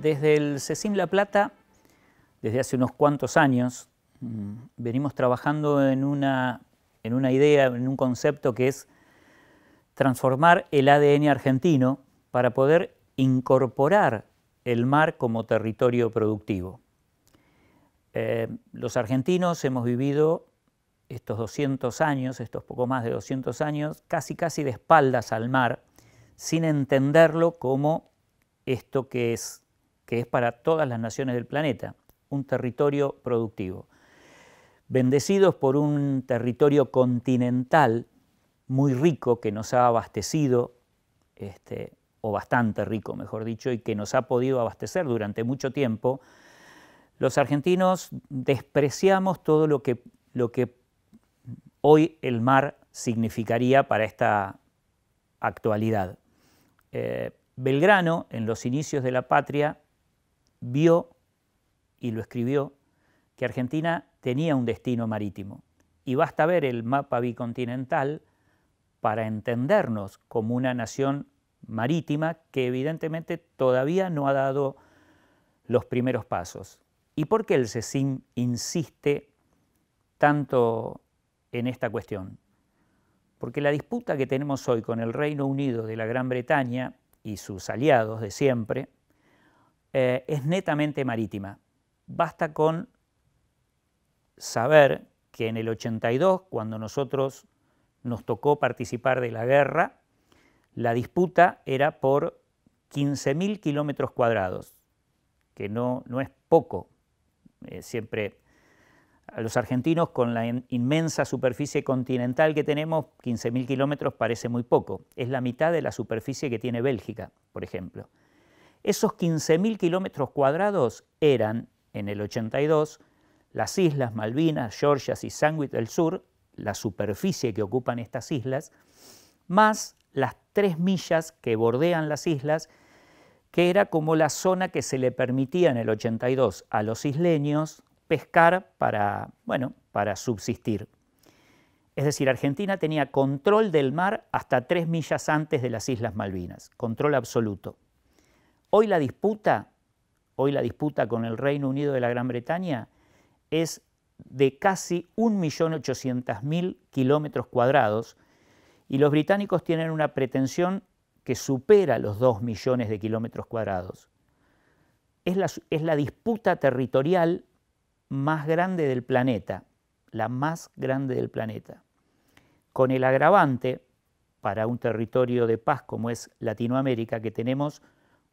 Desde el CECIM La Plata, desde hace unos cuantos años, mm, venimos trabajando en una, en una idea, en un concepto que es transformar el ADN argentino para poder incorporar el mar como territorio productivo. Eh, los argentinos hemos vivido estos 200 años, estos poco más de 200 años, casi casi de espaldas al mar, sin entenderlo como esto que es que es para todas las naciones del planeta, un territorio productivo. Bendecidos por un territorio continental muy rico que nos ha abastecido, este, o bastante rico, mejor dicho, y que nos ha podido abastecer durante mucho tiempo, los argentinos despreciamos todo lo que, lo que hoy el mar significaría para esta actualidad. Eh, Belgrano, en los inicios de la patria, vio y lo escribió que Argentina tenía un destino marítimo. Y basta ver el mapa bicontinental para entendernos como una nación marítima que evidentemente todavía no ha dado los primeros pasos. ¿Y por qué el CECIM insiste tanto en esta cuestión? Porque la disputa que tenemos hoy con el Reino Unido de la Gran Bretaña y sus aliados de siempre eh, es netamente marítima. Basta con saber que en el 82, cuando nosotros nos tocó participar de la guerra, la disputa era por 15.000 kilómetros cuadrados, que no, no es poco. Eh, siempre a los argentinos, con la inmensa superficie continental que tenemos, 15.000 kilómetros parece muy poco. Es la mitad de la superficie que tiene Bélgica, por ejemplo. Esos 15.000 kilómetros cuadrados eran, en el 82, las islas Malvinas, Georgias y Sandwich del Sur, la superficie que ocupan estas islas, más las tres millas que bordean las islas, que era como la zona que se le permitía en el 82 a los isleños pescar para, bueno, para subsistir. Es decir, Argentina tenía control del mar hasta tres millas antes de las Islas Malvinas, control absoluto. Hoy la disputa, hoy la disputa con el Reino Unido de la Gran Bretaña es de casi 1.800.000 kilómetros cuadrados y los británicos tienen una pretensión que supera los 2 millones de kilómetros cuadrados. Es es la disputa territorial más grande del planeta, la más grande del planeta, con el agravante para un territorio de paz como es Latinoamérica que tenemos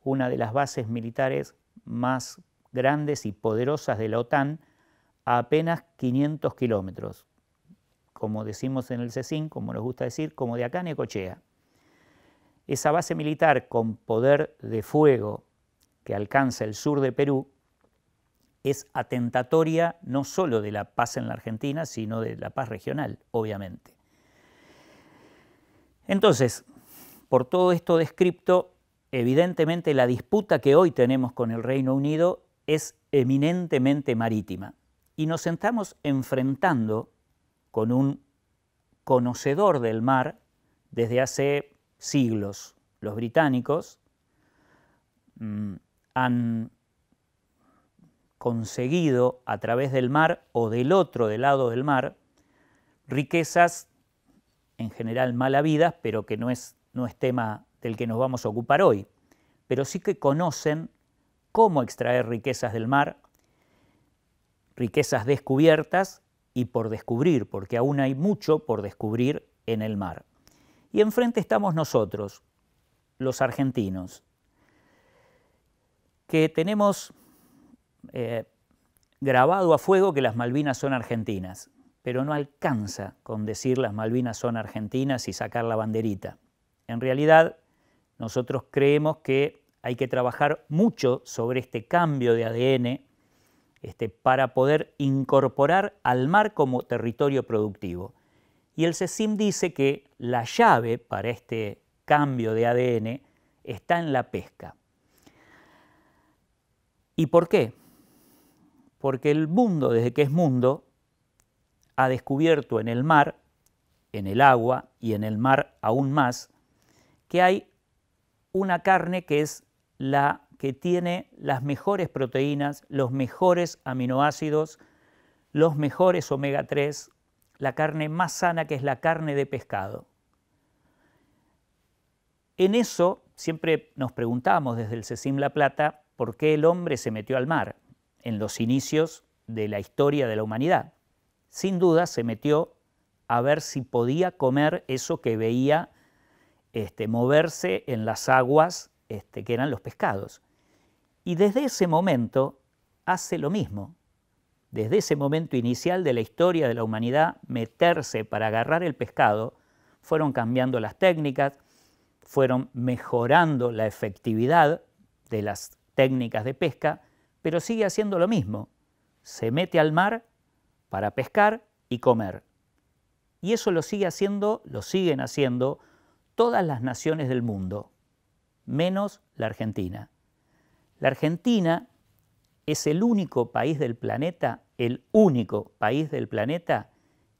una de las bases militares más grandes y poderosas de la OTAN a apenas 500 kilómetros, como decimos en el CECIN, como nos gusta decir, como de acá Cochea. Esa base militar con poder de fuego que alcanza el sur de Perú es atentatoria no solo de la paz en la Argentina, sino de la paz regional, obviamente. Entonces, por todo esto descripto, evidentemente la disputa que hoy tenemos con el Reino Unido es eminentemente marítima y nos sentamos enfrentando con un conocedor del mar desde hace siglos. Los británicos mm, han conseguido a través del mar o del otro del lado del mar riquezas en general mala habidas, pero que no es, no es tema el que nos vamos a ocupar hoy, pero sí que conocen cómo extraer riquezas del mar, riquezas descubiertas y por descubrir, porque aún hay mucho por descubrir en el mar. Y enfrente estamos nosotros, los argentinos, que tenemos eh, grabado a fuego que las Malvinas son argentinas, pero no alcanza con decir las Malvinas son argentinas y sacar la banderita. En realidad, nosotros creemos que hay que trabajar mucho sobre este cambio de ADN este, para poder incorporar al mar como territorio productivo. Y el CECIM dice que la llave para este cambio de ADN está en la pesca. ¿Y por qué? Porque el mundo, desde que es mundo, ha descubierto en el mar, en el agua y en el mar aún más, que hay una carne que es la que tiene las mejores proteínas, los mejores aminoácidos, los mejores omega 3, la carne más sana que es la carne de pescado. En eso siempre nos preguntábamos, desde el CECIM La Plata por qué el hombre se metió al mar en los inicios de la historia de la humanidad. Sin duda se metió a ver si podía comer eso que veía este, moverse en las aguas este, que eran los pescados. Y desde ese momento hace lo mismo. Desde ese momento inicial de la historia de la humanidad, meterse para agarrar el pescado, fueron cambiando las técnicas, fueron mejorando la efectividad de las técnicas de pesca, pero sigue haciendo lo mismo. Se mete al mar para pescar y comer. Y eso lo sigue haciendo, lo siguen haciendo todas las naciones del mundo, menos la Argentina. La Argentina es el único país del planeta, el único país del planeta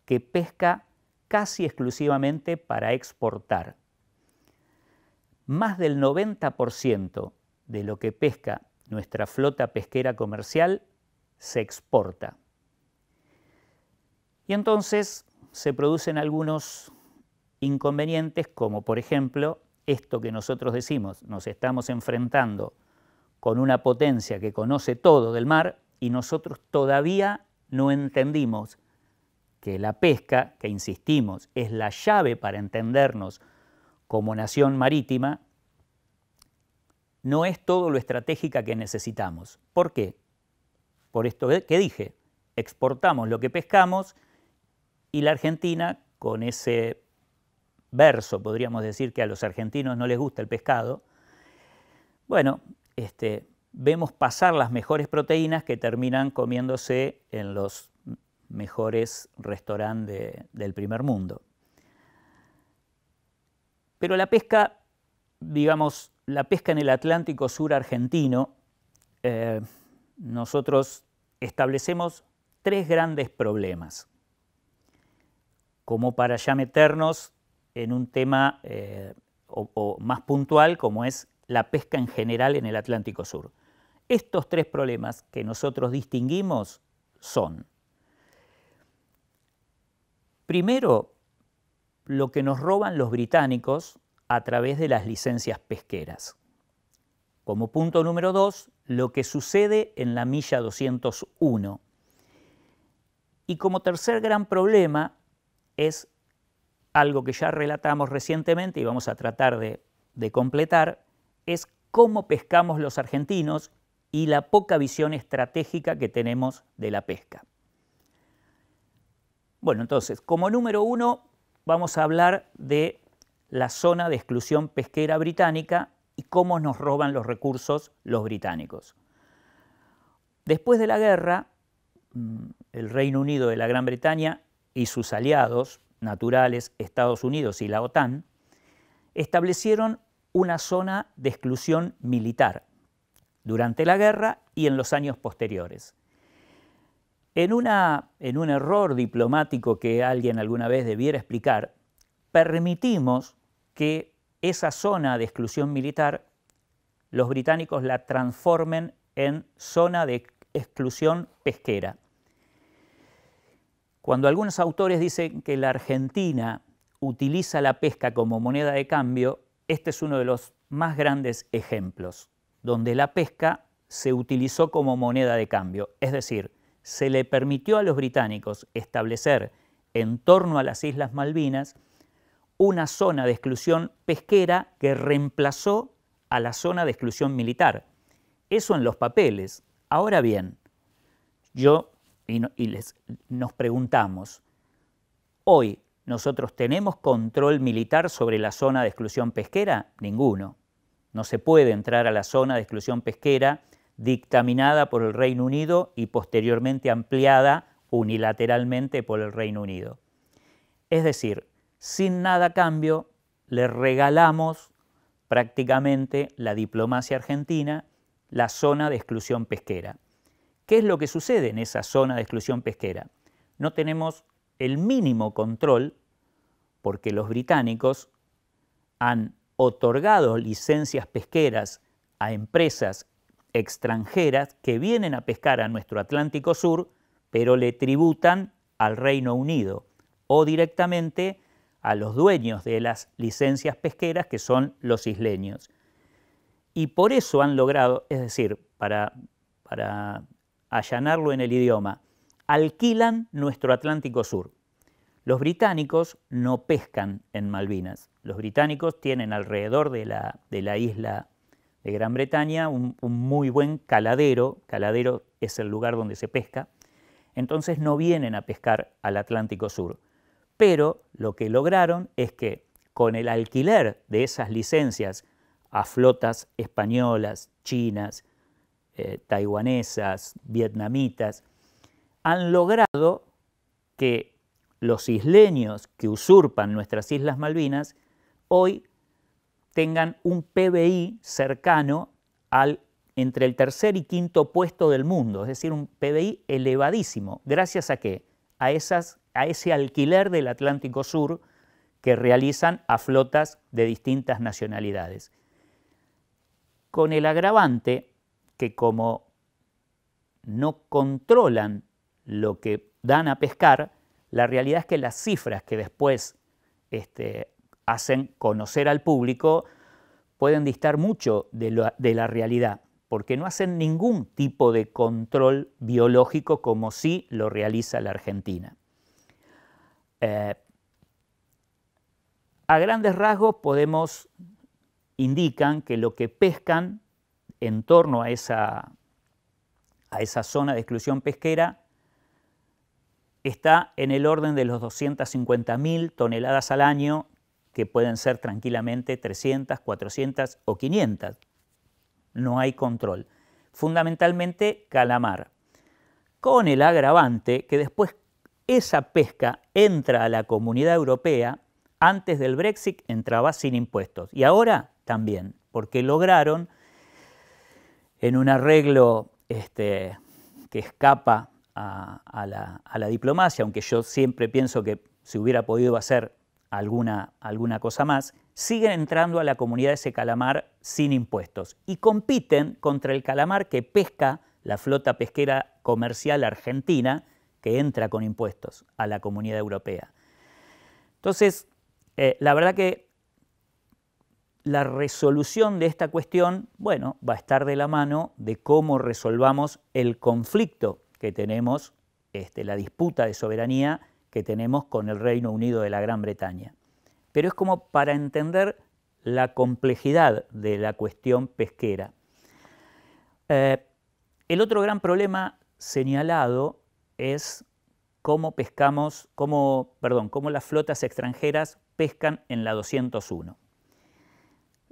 que pesca casi exclusivamente para exportar. Más del 90% de lo que pesca nuestra flota pesquera comercial se exporta. Y entonces se producen algunos inconvenientes como, por ejemplo, esto que nosotros decimos, nos estamos enfrentando con una potencia que conoce todo del mar y nosotros todavía no entendimos que la pesca, que insistimos, es la llave para entendernos como nación marítima, no es todo lo estratégica que necesitamos. ¿Por qué? Por esto que dije, exportamos lo que pescamos y la Argentina, con ese verso, podríamos decir que a los argentinos no les gusta el pescado, bueno, este, vemos pasar las mejores proteínas que terminan comiéndose en los mejores restaurantes del primer mundo. Pero la pesca, digamos, la pesca en el Atlántico Sur argentino, eh, nosotros establecemos tres grandes problemas, como para ya meternos en un tema eh, más puntual como es la pesca en general en el Atlántico Sur. Estos tres problemas que nosotros distinguimos son, primero, lo que nos roban los británicos a través de las licencias pesqueras. Como punto número dos, lo que sucede en la milla 201. Y como tercer gran problema es algo que ya relatamos recientemente y vamos a tratar de, completar, es cómo pescamos los argentinos y la poca visión estratégica que tenemos de la pesca. Bueno, entonces, como número uno, vamos a hablar de la zona de exclusión pesquera británica y cómo nos roban los recursos los británicos. Después de la guerra, mm, el Reino Unido de la Gran Bretaña y sus aliados naturales Estados Unidos y la OTAN, establecieron una zona de exclusión militar durante la guerra y en los años posteriores. En, una, en un error diplomático que alguien alguna vez debiera explicar, permitimos que esa zona de exclusión militar los británicos la transformen en zona de exclusión pesquera. Cuando algunos autores dicen que la Argentina utiliza la pesca como moneda de cambio, este es uno de los más grandes ejemplos, donde la pesca se utilizó como moneda de cambio, es decir, se le permitió a los británicos establecer en torno a las Islas Malvinas una zona de exclusión pesquera que reemplazó a la zona de exclusión militar. Eso en los papeles. Ahora bien, yo y, les, nos preguntamos, hoy nosotros tenemos control militar sobre la zona de exclusión pesquera? Ninguno. No se puede entrar a la zona de exclusión pesquera dictaminada por el Reino Unido y posteriormente ampliada unilateralmente por el Reino Unido. Es decir, sin nada a cambio, le regalamos prácticamente la diplomacia argentina la zona de exclusión pesquera. ¿Qué es lo que sucede en esa zona de exclusión pesquera? No tenemos el mínimo control porque los británicos han otorgado licencias pesqueras a empresas extranjeras que vienen a pescar a nuestro Atlántico Sur, pero le tributan al Reino Unido o directamente a los dueños de las licencias pesqueras que son los isleños. Y por eso han logrado, es decir, para, para allanarlo en el idioma, alquilan nuestro Atlántico Sur. Los británicos no pescan en Malvinas. Los británicos tienen alrededor de la, de la isla de Gran Bretaña un muy buen caladero. Caladero es el lugar donde se pesca. Entonces no vienen a pescar al Atlántico Sur. Pero lo que lograron es que con el alquiler de esas licencias a flotas españolas, chinas, eh, taiwanesas, vietnamitas, han logrado que los isleños que usurpan nuestras Islas Malvinas hoy tengan un PBI cercano al entre el tercer y quinto puesto del mundo, es decir, un PBI elevadísimo, gracias a qué? A, esas, a ese alquiler del Atlántico Sur que realizan a flotas de distintas nacionalidades. Con el agravante que como no controlan lo que dan a pescar, la realidad es que las cifras que después este, hacen conocer al público pueden distar mucho de, la realidad, porque no hacen ningún tipo de control biológico como sí lo realiza la Argentina. Eh, a grandes rasgos podemos indican que lo que pescan en torno a esa, a esa zona de exclusión pesquera está en el orden de los 250.000 toneladas al año, que pueden ser tranquilamente 300, 400 o 500. No hay control. Fundamentalmente calamar, con el agravante que después esa pesca entra a la comunidad europea, antes del Brexit entraba sin impuestos y ahora también, porque lograron en un arreglo este, que escapa a, la, diplomacia, aunque yo siempre pienso que se hubiera podido hacer alguna, alguna cosa más, siguen entrando a la comunidad ese calamar sin impuestos y compiten contra el calamar que pesca la flota pesquera comercial argentina que entra con impuestos a la comunidad europea. Entonces, eh, la verdad que la resolución de esta cuestión, bueno, va a estar de la mano de cómo resolvamos el conflicto que tenemos, este, la disputa de soberanía que tenemos con el Reino Unido de la Gran Bretaña. Pero es como para entender la complejidad de la cuestión pesquera. Eh, el otro gran problema señalado es cómo pescamos, cómo, perdón, cómo las flotas extranjeras pescan en la 201.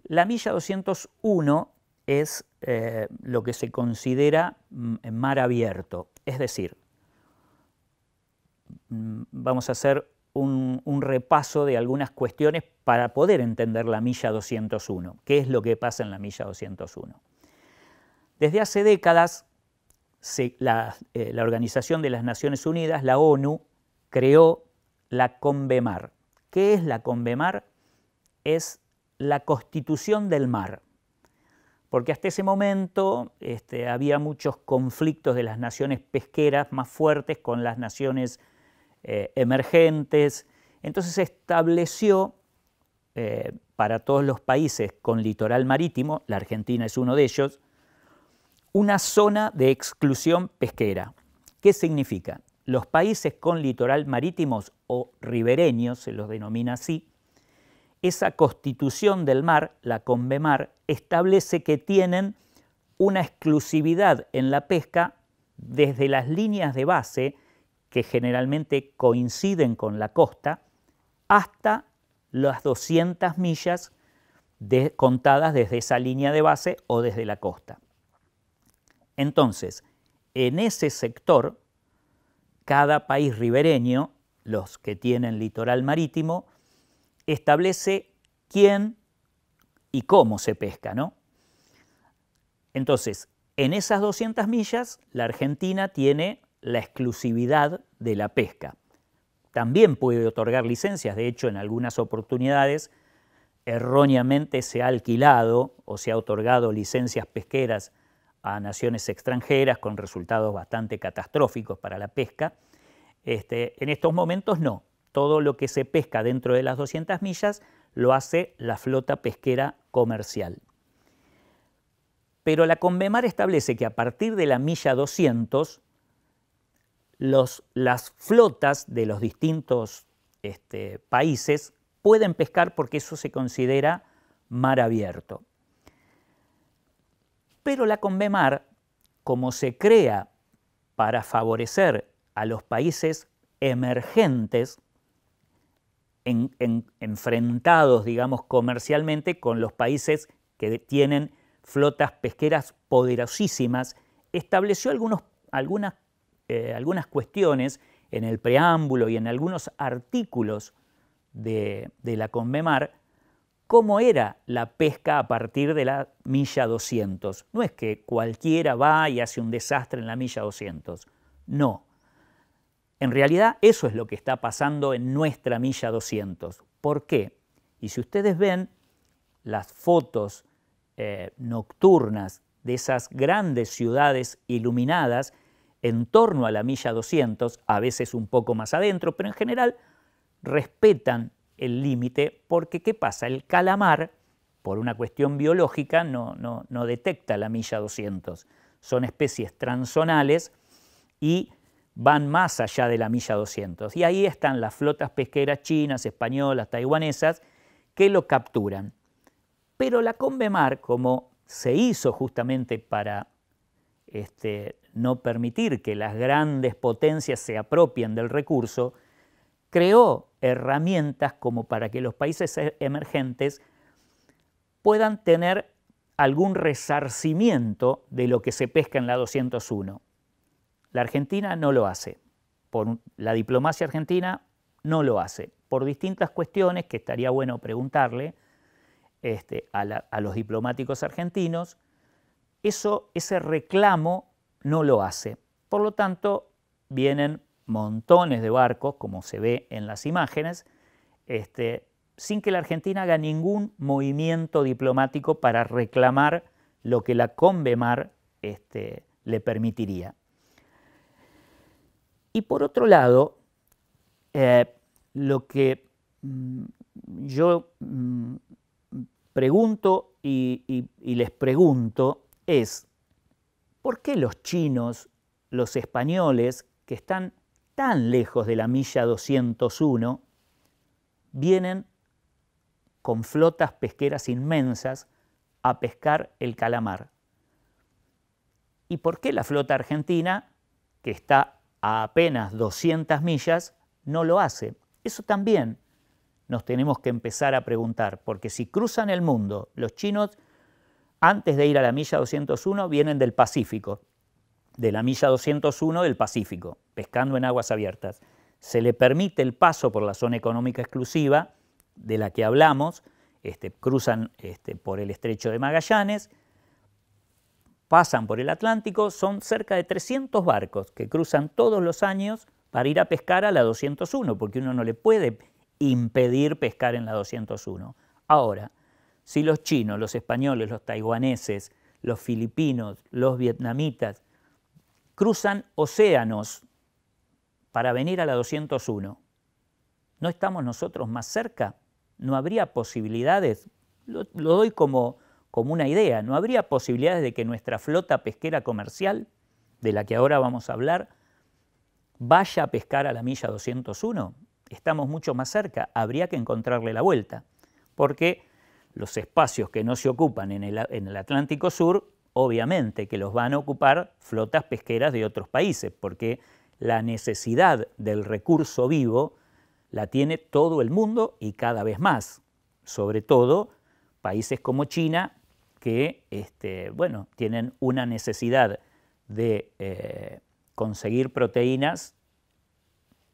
La milla 201 es eh, lo que se considera mm, mar abierto, es decir, mm, vamos a hacer un, repaso de algunas cuestiones para poder entender la milla 201, qué es lo que pasa en la milla 201. Desde hace décadas, eh, la, Organización de las Naciones Unidas, la ONU, creó la CONVEMAR. ¿Qué es la CONVEMAR? Es la constitución del mar, porque hasta ese momento este, había muchos conflictos de las naciones pesqueras más fuertes con las naciones eh, emergentes, entonces se estableció eh, para todos los países con litoral marítimo, la Argentina es uno de ellos, una zona de exclusión pesquera. ¿Qué significa? Los países con litoral marítimos o ribereños, se los denomina así, esa constitución del mar, la CONVEMAR, establece que tienen una exclusividad en la pesca desde las líneas de base, que generalmente coinciden con la costa, hasta las 200 millas contadas desde esa línea de base o desde la costa. Entonces, en ese sector, cada país ribereño, los que tienen litoral marítimo, establece quién y cómo se pesca, ¿no? Entonces, en esas 200 millas, la Argentina tiene la exclusividad de la pesca. También puede otorgar licencias, de hecho, en algunas oportunidades erróneamente se ha alquilado o se ha otorgado licencias pesqueras a naciones extranjeras con resultados bastante catastróficos para la pesca. Este, en estos momentos no, todo lo que se pesca dentro de las 200 millas lo hace la flota pesquera comercial. Pero la Convemar establece que a partir de la milla 200, las flotas de los distintos este, países pueden pescar porque eso se considera mar abierto. Pero la Convemar, como se crea para favorecer a los países emergentes, enfrentados, digamos, comercialmente con los países que tienen flotas pesqueras poderosísimas, estableció algunas, eh, algunas cuestiones en el preámbulo y en algunos artículos de, de la Convemar, cómo era la pesca a partir de la milla 200. No es que cualquiera va y hace un desastre en la milla 200. No, en realidad eso es lo que está pasando en nuestra milla 200. ¿Por qué? Y si ustedes ven las fotos eh, nocturnas de esas grandes ciudades iluminadas en torno a la milla 200, a veces un poco más adentro, pero en general respetan el límite porque ¿qué pasa? El calamar, por una cuestión biológica, no, no, no detecta la milla 200. Son especies transonales y van más allá de la milla 200. Y ahí están las flotas pesqueras chinas, españolas, taiwanesas, que lo capturan. Pero la Convemar, como se hizo justamente para este, no permitir que las grandes potencias se apropien del recurso, creó herramientas como para que los países e-, emergentes puedan tener algún resarcimiento de lo que se pesca en la 201. La Argentina no lo hace. la diplomacia argentina no lo hace. Por distintas cuestiones que estaría bueno preguntarle este, a, los diplomáticos argentinos, eso, ese reclamo no lo hace. Por lo tanto, vienen montones de barcos, como se ve en las imágenes, este, sin que la Argentina haga ningún movimiento diplomático para reclamar lo que la CONVEMAR este, le permitiría. Y por otro lado, eh, lo que mm, yo mm, pregunto y, y les pregunto es, ¿por qué los chinos, los españoles, que están tan lejos de la milla 201, vienen con flotas pesqueras inmensas a pescar el calamar. ¿Y por qué la flota argentina, que está a apenas 200 millas, no lo hace. Eso también nos tenemos que empezar a preguntar, porque si cruzan el mundo, los chinos, antes de ir a la milla 201, vienen del Pacífico, de la milla 201 del Pacífico, pescando en aguas abiertas. Se le permite el paso por la zona económica exclusiva de la que hablamos, este, cruzan este, por el estrecho de Magallanes, pasan por el Atlántico son cerca de 300 barcos que cruzan todos los años para ir a pescar a la 201, porque uno no le puede impedir pescar en la 201. Ahora, si los chinos, los españoles, los taiwaneses, los filipinos, los vietnamitas, cruzan océanos para venir a la 201, ¿no estamos nosotros más cerca? ¿No habría posibilidades? Lo, doy como, como una idea, ¿no habría posibilidades de que nuestra flota pesquera comercial, de la que ahora vamos a hablar, vaya a pescar a la milla 201? Estamos mucho más cerca, habría que encontrarle la vuelta, porque los espacios que no se ocupan en el, en el Atlántico Sur, obviamente que los van a ocupar flotas pesqueras de otros países, porque la necesidad del recurso vivo la tiene todo el mundo y cada vez más, sobre todo países como China que, este, bueno, tienen una necesidad de eh, conseguir proteínas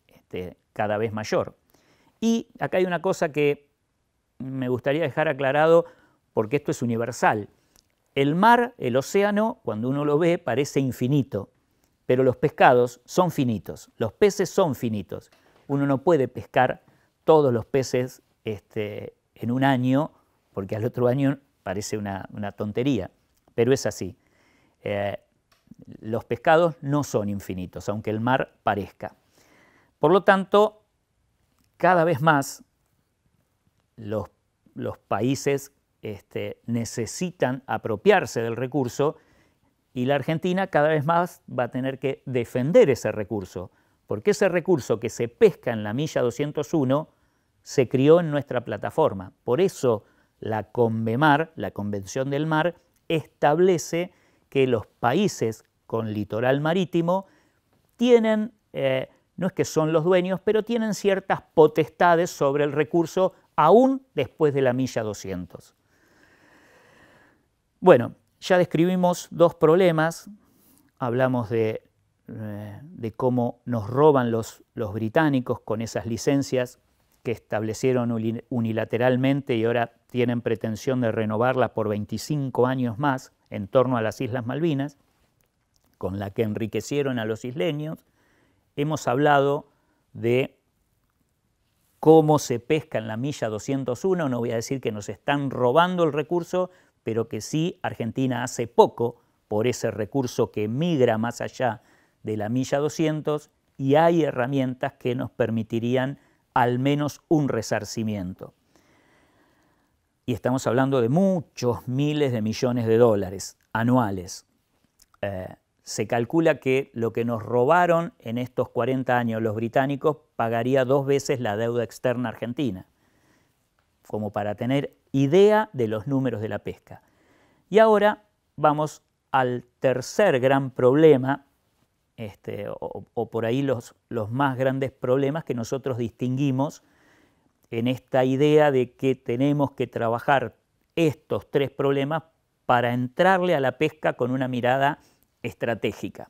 este, cada vez mayor. Y acá hay una cosa que me gustaría dejar aclarado porque esto es universal. El mar, el océano, cuando uno lo ve, parece infinito, pero los pescados son finitos, los peces son finitos. Uno no puede pescar todos los peces este, en un año, porque al otro año Parece una, tontería, pero es así. Eh, los pescados no son infinitos, aunque el mar parezca. Por lo tanto, cada vez más los, países este, necesitan apropiarse del recurso y la Argentina cada vez más va a tener que defender ese recurso, porque ese recurso que se pesca en la milla 201 se crió en nuestra plataforma. Por eso la CONVEMAR, la Convención del Mar, establece que los países con litoral marítimo tienen, eh, no es que son los dueños, pero tienen ciertas potestades sobre el recurso aún después de la milla 200. Bueno, ya describimos dos problemas, hablamos de, eh, cómo nos roban los británicos con esas licencias que establecieron unilateralmente y ahora tienen pretensión de renovarla por 25 años más en torno a las Islas Malvinas, con la que enriquecieron a los isleños, hemos hablado de cómo se pesca en la milla 201, no voy a decir que nos están robando el recurso, pero que sí Argentina hace poco por ese recurso que migra más allá de la milla 200 y hay herramientas que nos permitirían al menos un resarcimiento. Y estamos hablando de muchos miles de millones de dólares anuales. Eh, se calcula que lo que nos robaron en estos 40 años los británicos pagaría dos veces la deuda externa argentina, como para tener idea de los números de la pesca. Y ahora vamos al tercer gran problema este, o, por ahí los, los más grandes problemas que nosotros distinguimos en esta idea de que tenemos que trabajar estos tres problemas para entrarle a la pesca con una mirada estratégica.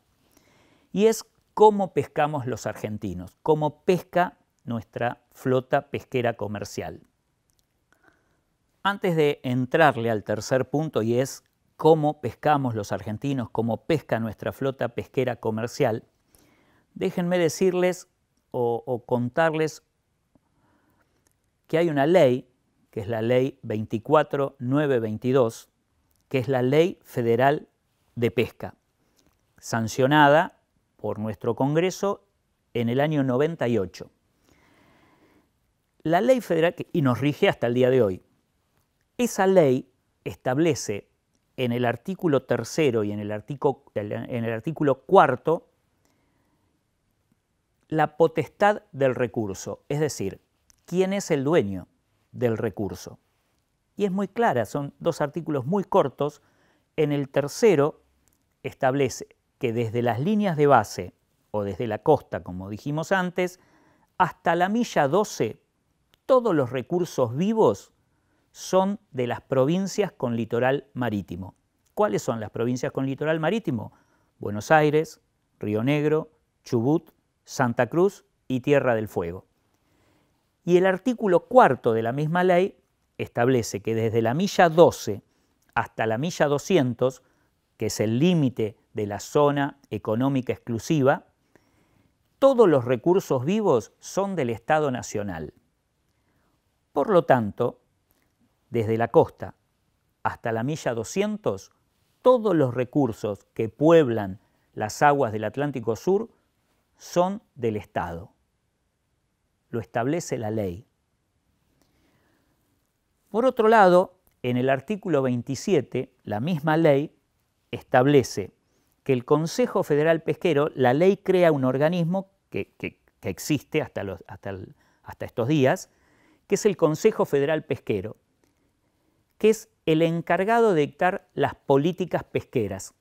Y es cómo pescamos los argentinos, cómo pesca nuestra flota pesquera comercial. Antes de entrarle al tercer punto, y es cómo pescamos los argentinos, cómo pesca nuestra flota pesquera comercial, déjenme decirles o, contarles que hay una ley, que es la ley 24922, que es la ley federal de pesca, sancionada por nuestro Congreso en el año 98. La ley federal, y nos rige hasta el día de hoy, esa ley establece en el artículo tercero y en el artículo, en el artículo cuarto la potestad del recurso, es decir, quién es el dueño del recurso. Y es muy clara, son dos artículos muy cortos. En el tercero establece que desde las líneas de base o desde la costa, como dijimos antes, hasta la milla 12, todos los recursos vivos son de las provincias con litoral marítimo. ¿Cuáles son las provincias con litoral marítimo? Buenos Aires, Río Negro, Chubut, Santa Cruz y Tierra del Fuego. Y el artículo cuarto de la misma ley establece que desde la milla 12 hasta la milla 200, que es el límite de la zona económica exclusiva, todos los recursos vivos son del Estado Nacional. Por lo tanto, desde la costa hasta la milla 200, todos los recursos que pueblan las aguas del Atlántico Sur son del Estado. Lo establece la ley. Por otro lado, en el artículo 27, la misma ley establece que el Consejo Federal Pesquero, la ley crea un organismo que, existe hasta estos días, que es el Consejo Federal Pesquero, que es el encargado de dictar las políticas pesqueras.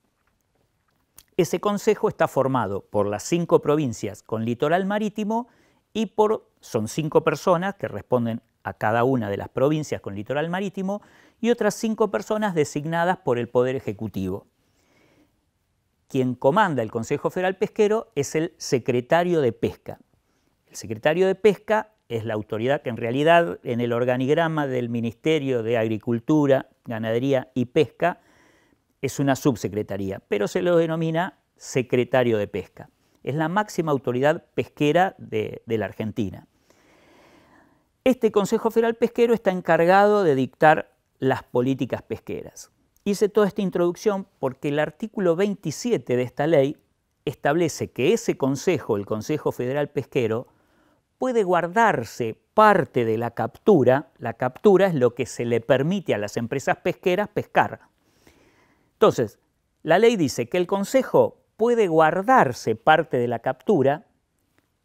Ese consejo está formado por las cinco provincias con litoral marítimo y por, son cinco personas que responden a cada una de las provincias con litoral marítimo y otras cinco personas designadas por el Poder Ejecutivo. Quien comanda el Consejo Federal Pesquero es el secretario de Pesca. El secretario de Pesca es la autoridad que en realidad en el organigrama del Ministerio de Agricultura, Ganadería y Pesca es una subsecretaría, pero se lo denomina secretario de pesca. Es la máxima autoridad pesquera de, la Argentina. Este Consejo Federal Pesquero está encargado de dictar las políticas pesqueras. Hice toda esta introducción porque el artículo 27 de esta ley establece que ese Consejo, el Consejo Federal Pesquero, puede guardarse parte de la captura. La captura es lo que se le permite a las empresas pesqueras pescar. Entonces, la ley dice que el Consejo puede guardarse parte de la captura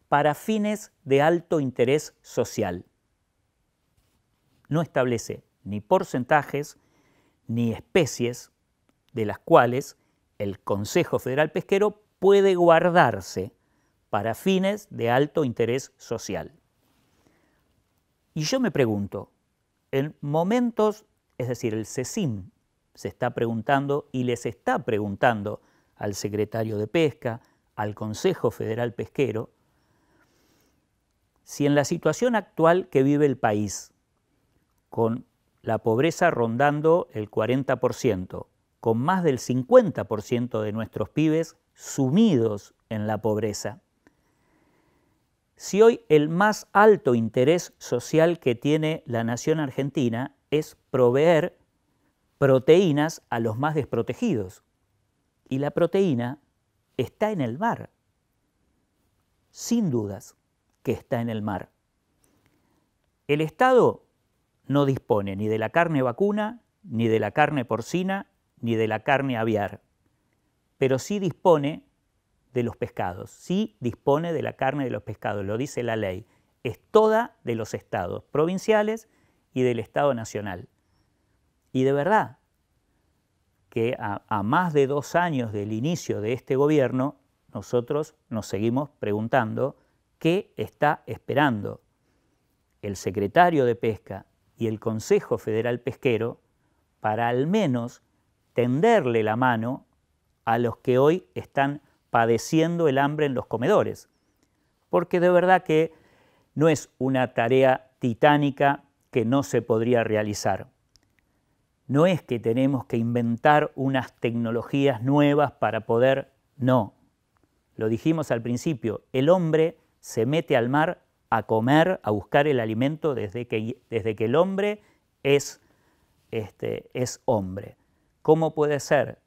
para fines de alto interés social. No establece ni porcentajes ni especies de las cuales el Consejo Federal Pesquero puede guardarse para fines de alto interés social. Y yo me pregunto, en momentos, es decir, el CECIM se está preguntando y les está preguntando al secretario de Pesca, al Consejo Federal Pesquero, si en la situación actual que vive el país, con la pobreza rondando el 40%, con más del 50% de nuestros pibes sumidos en la pobreza, si hoy el más alto interés social que tiene la nación argentina es proveer proteínas a los más desprotegidos. Y la proteína está en el mar. Sin dudas que está en el mar. El Estado no dispone ni de la carne vacuna, ni de la carne porcina, ni de la carne aviar, pero sí dispone de los pescados, sí dispone de la carne de los pescados, lo dice la ley, es toda de los estados provinciales y del Estado Nacional. Y de verdad, que a, a más de dos años del inicio de este gobierno, nosotros nos seguimos preguntando qué está esperando el secretario de Pesca y el Consejo Federal Pesquero para al menos tenderle la mano a los que hoy están padeciendo el hambre en los comedores, porque de verdad que no es una tarea titánica que no se podría realizar. No es que tenemos que inventar unas tecnologías nuevas para poder, no. Lo dijimos al principio, el hombre se mete al mar a comer, a buscar el alimento desde que, desde que el hombre es, este, es hombre. ¿Cómo puede ser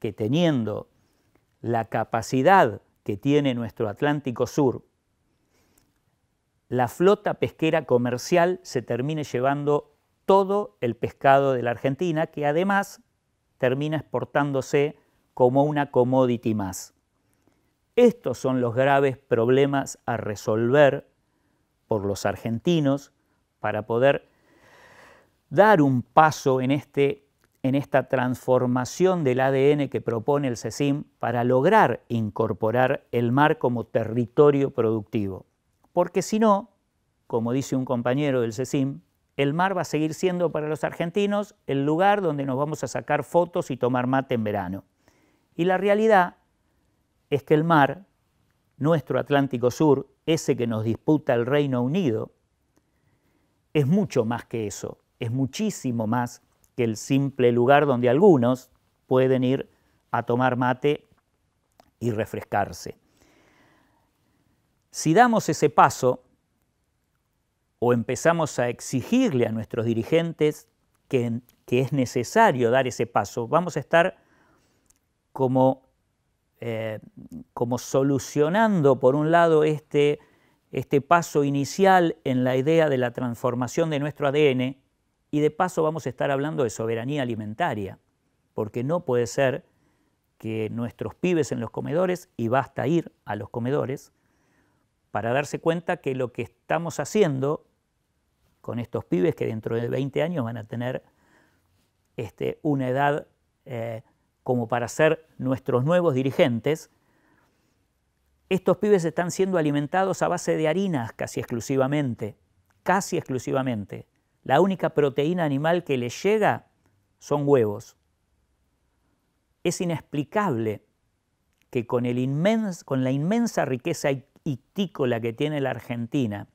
que teniendo la capacidad que tiene nuestro Atlántico Sur, la flota pesquera comercial se termine llevando todo el pescado de la Argentina, que además termina exportándose como una commodity más. Estos son los graves problemas a resolver por los argentinos para poder dar un paso en este en esta transformación del ADN que propone el CECIM para lograr incorporar el mar como territorio productivo. Porque si no, como dice un compañero del CECIM, el mar va a seguir siendo para los argentinos el lugar donde nos vamos a sacar fotos y tomar mate en verano. Y la realidad es que el mar, nuestro Atlántico Sur, ese que nos disputa el Reino Unido, es mucho más que eso, es muchísimo más que el simple lugar donde algunos pueden ir a tomar mate y refrescarse. Si damos ese paso o empezamos a exigirle a nuestros dirigentes que, que es necesario dar ese paso, vamos a estar como, eh, como solucionando, por un lado, este, este paso inicial en la idea de la transformación de nuestro ADN, y de paso vamos a estar hablando de soberanía alimentaria, porque no puede ser que nuestros pibes en los comedores, y basta ir a los comedores, para darse cuenta que lo que estamos haciendo con estos pibes que dentro de 20 años van a tener este, una edad eh, como para ser nuestros nuevos dirigentes, estos pibes están siendo alimentados a base de harinas casi exclusivamente, casi exclusivamente la única proteína animal que le llega son huevos. Es inexplicable que con, la inmensa riqueza ictícola que tiene la Argentina,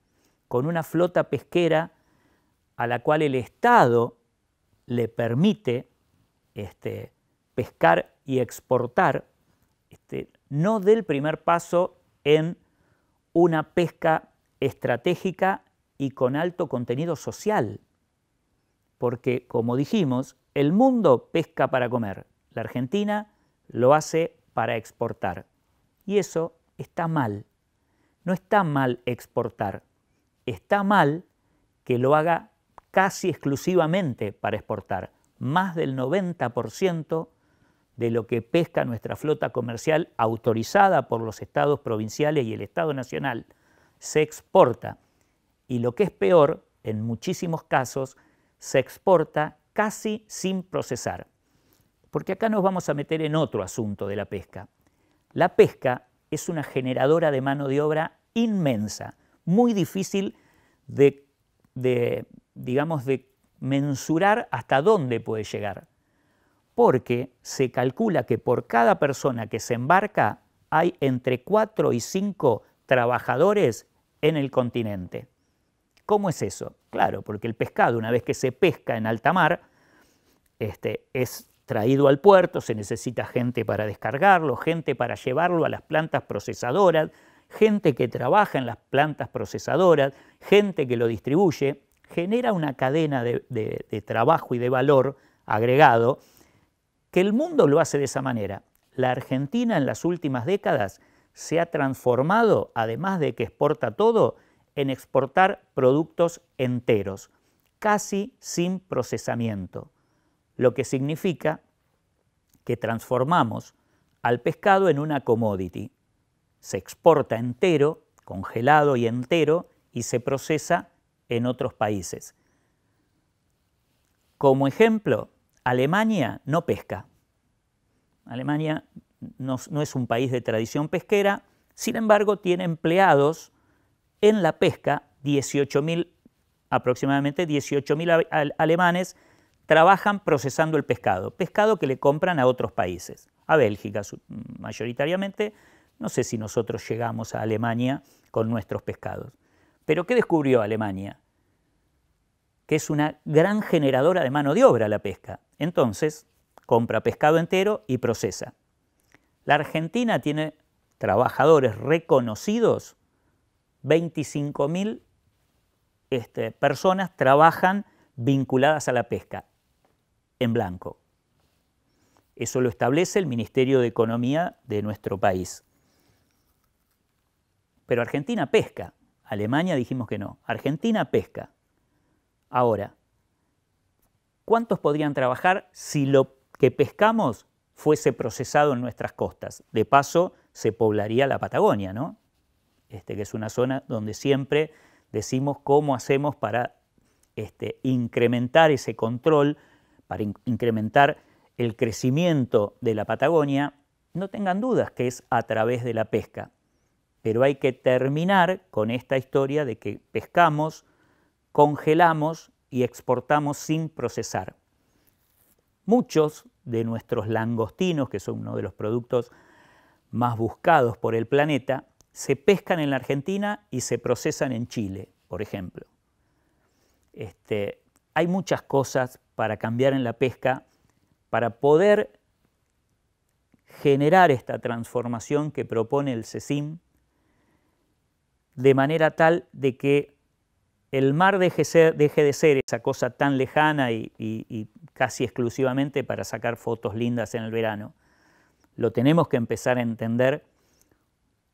con una flota pesquera a la cual el Estado le permite este, pescar y exportar, este, no dé el primer paso en una pesca estratégica y con alto contenido social. Porque, como dijimos, el mundo pesca para comer, la Argentina lo hace para exportar. Y eso está mal. No está mal exportar, está mal que lo haga casi exclusivamente para exportar. Más del 90% de lo que pesca nuestra flota comercial autorizada por los estados provinciales y el Estado Nacional se exporta y lo que es peor, en muchísimos casos, se exporta casi sin procesar. Porque acá nos vamos a meter en otro asunto de la pesca. La pesca es una generadora de mano de obra inmensa, muy difícil de, digamos, de mensurar hasta dónde puede llegar. Porque se calcula que por cada persona que se embarca hay entre 4 y 5 trabajadores en el continente. ¿Cómo es eso? Claro, porque el pescado, una vez que se pesca en alta mar, este, es traído al puerto, se necesita gente para descargarlo, gente para llevarlo a las plantas procesadoras, gente que trabaja en las plantas procesadoras, gente que lo distribuye, genera una cadena de, de trabajo y de valor agregado que el mundo lo hace de esa manera. La Argentina en las últimas décadas se ha transformado, además de que exporta todo, en exportar productos enteros, casi sin procesamiento, lo que significa que transformamos al pescado en una commodity. Se exporta entero, congelado y entero, y se procesa en otros países. Como ejemplo, Alemania no pesca. Alemania no, es un país de tradición pesquera, sin embargo tiene empleados en la pesca 18.000, aproximadamente 18.000 alemanes trabajan procesando el pescado, pescado que le compran a otros países, a Bélgica mayoritariamente, no sé si nosotros llegamos a Alemania con nuestros pescados. Pero ¿qué descubrió Alemania? Que es una gran generadora de mano de obra la pesca. Entonces, compra pescado entero y procesa. La Argentina tiene trabajadores reconocidos 25.000 este, personas trabajan vinculadas a la pesca, en blanco. Eso lo establece el Ministerio de Economía de nuestro país. Pero Argentina pesca. Alemania dijimos que no. Argentina pesca. Ahora, ¿cuántos podrían trabajar si lo que pescamos fuese procesado en nuestras costas? De paso, se poblaría la Patagonia, ¿no? Este, que es una zona donde siempre decimos cómo hacemos para este, incrementar ese control, para incrementar el crecimiento de la Patagonia, no tengan dudas que es a través de la pesca. Pero hay que terminar con esta historia de que pescamos, congelamos y exportamos sin procesar. Muchos de nuestros langostinos, que son uno de los productos más buscados por el planeta, se pescan en la Argentina y se procesan en Chile, por ejemplo. Este, hay muchas cosas para cambiar en la pesca para poder generar esta transformación que propone el CECIM de manera tal de que el mar deje, de ser esa cosa tan lejana y casi exclusivamente para sacar fotos lindas en el verano. Lo tenemos que empezar a entender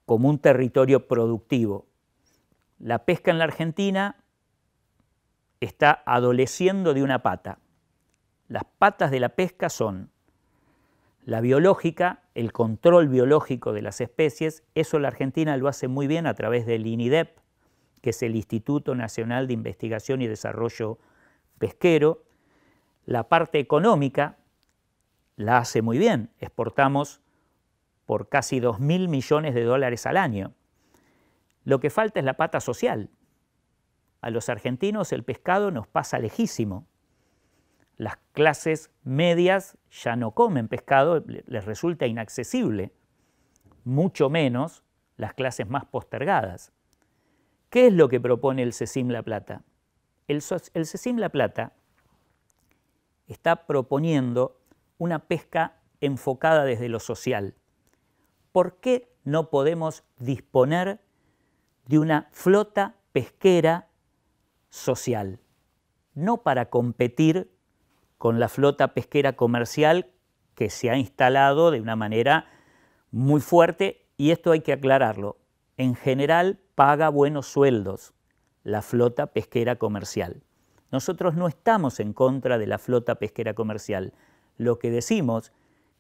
como un territorio productivo. La pesca en la Argentina está adoleciendo de una pata. Las patas de la pesca son la biológica, el control biológico de las especies, eso la Argentina lo hace muy bien a través del INIDEP, que es el Instituto Nacional de Investigación y Desarrollo Pesquero. La parte económica la hace muy bien, exportamos por casi 2.000 millones de dólares al año. Lo que falta es la pata social. A los argentinos el pescado nos pasa lejísimo. Las clases medias ya no comen pescado, les resulta inaccesible, mucho menos las clases más postergadas. ¿Qué es lo que propone el CECIM La Plata? El, el La Plata está proponiendo una pesca enfocada desde lo social ¿por qué no podemos disponer de una flota pesquera social? No para competir con la flota pesquera comercial que se ha instalado de una manera muy fuerte, y esto hay que aclararlo, en general paga buenos sueldos la flota pesquera comercial. Nosotros no estamos en contra de la flota pesquera comercial. Lo que decimos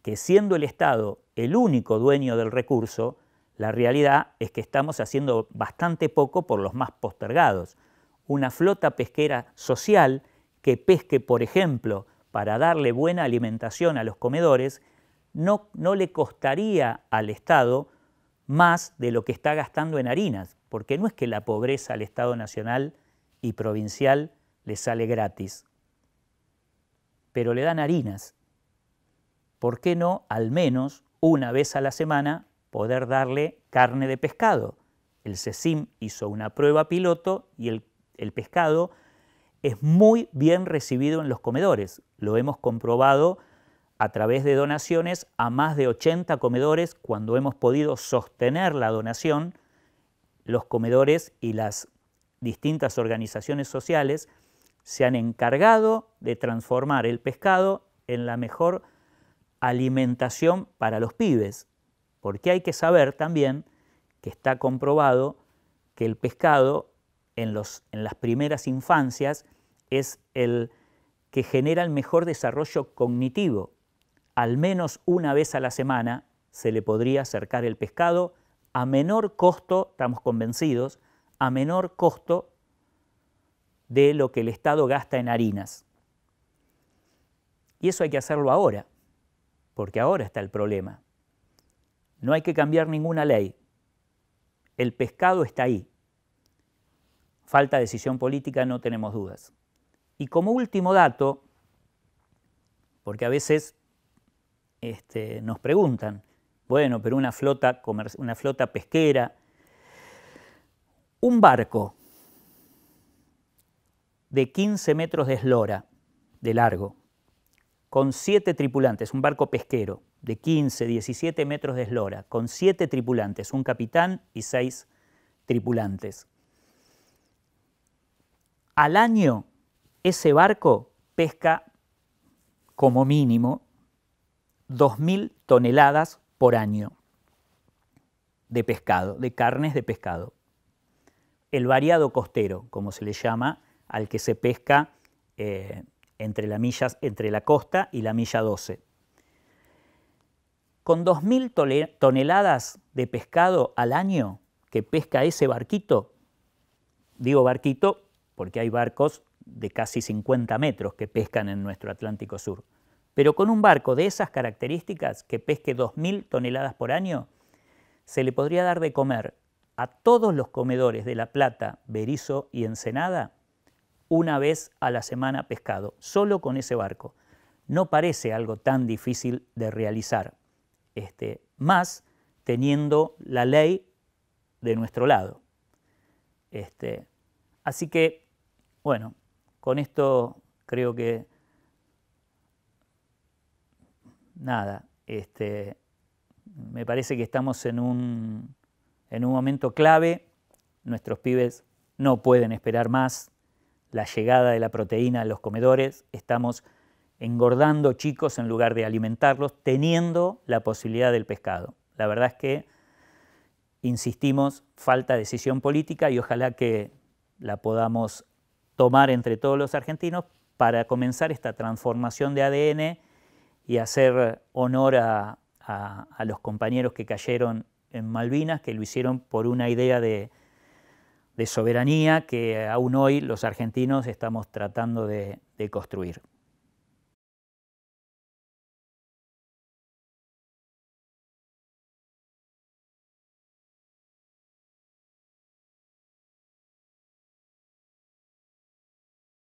que siendo el Estado el único dueño del recurso, la realidad es que estamos haciendo bastante poco por los más postergados. Una flota pesquera social que pesque, por ejemplo, para darle buena alimentación a los comedores, no, no le costaría al Estado más de lo que está gastando en harinas, porque no es que la pobreza al Estado Nacional y provincial le sale gratis, pero le dan harinas. ¿Por qué no al menos una vez a la semana poder darle carne de pescado. El CECIM hizo una prueba piloto y el, pescado es muy bien recibido en los comedores. Lo hemos comprobado a través de donaciones a más de 80 comedores cuando hemos podido sostener la donación, los comedores y las distintas organizaciones sociales se han encargado de transformar el pescado en la mejor alimentación para los pibes, porque hay que saber también que está comprobado que el pescado en, los, en las primeras infancias es el que genera el mejor desarrollo cognitivo. Al menos una vez a la semana se le podría acercar el pescado a menor costo, estamos convencidos, a menor costo de lo que el Estado gasta en harinas. Y eso hay que hacerlo ahora porque ahora está el problema. No hay que cambiar ninguna ley. El pescado está ahí. Falta decisión política, no tenemos dudas. Y como último dato, porque a veces este, nos preguntan, bueno, pero una flota, una flota pesquera, un barco de 15 metros de eslora de largo, con siete tripulantes, un barco pesquero de 15, 17 metros de eslora, con siete tripulantes, un capitán y seis tripulantes. Al año, ese barco pesca como mínimo 2.000 toneladas por año de pescado, de carnes de pescado. El variado costero, como se le llama, al que se pesca eh, entre la, entre la costa y la milla 12. Con 2.000 toneladas de pescado al año que pesca ese barquito, digo barquito porque hay barcos de casi 50 metros que pescan en nuestro Atlántico Sur. Pero con un barco de esas características que pesque 2.000 toneladas por año, se le podría dar de comer a todos los comedores de La Plata, Berizo y Ensenada una vez a la semana pescado, solo con ese barco. No parece algo tan difícil de realizar, este, más teniendo la ley de nuestro lado. Este, así que, bueno, con esto creo que nada, este, me parece que estamos en un, en un momento clave, nuestros pibes no pueden esperar más, la llegada de la proteína a los comedores, estamos engordando chicos en lugar de alimentarlos, teniendo la posibilidad del pescado. La verdad es que, insistimos, falta decisión política y ojalá que la podamos tomar entre todos los argentinos para comenzar esta transformación de ADN y hacer honor a, a los compañeros que cayeron en Malvinas, que lo hicieron por una idea de, de soberanía que aún hoy los argentinos estamos tratando de, construir.